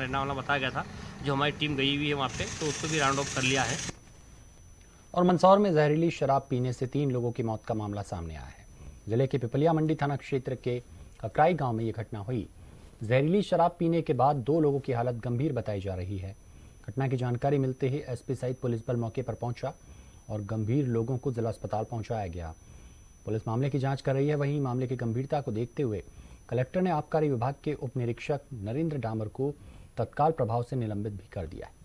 रहना वाला बताया गया था जो हमारी टीम गई हुई है वहाँ पे तो उसको भी राउंड ऑफ कर लिया है और मंदसौर में जहरीली शराब पीने से तीन लोगों की मौत का मामला सामने आया है जिले के पिपलिया मंडी थाना क्षेत्र के ककराई गांव में यह घटना हुई जहरीली शराब पीने के बाद दो लोगों की हालत गंभीर बताई जा रही है घटना की जानकारी मिलते ही एसपी सहित पुलिस बल मौके पर पहुंचा और गंभीर लोगों को जिला अस्पताल पहुंचाया गया पुलिस मामले की जांच कर रही है वहीं मामले की गंभीरता को देखते हुए कलेक्टर ने आबकारी विभाग के उप निरीक्षक नरेंद्र डामर को तत्काल प्रभाव से निलंबित भी कर दिया है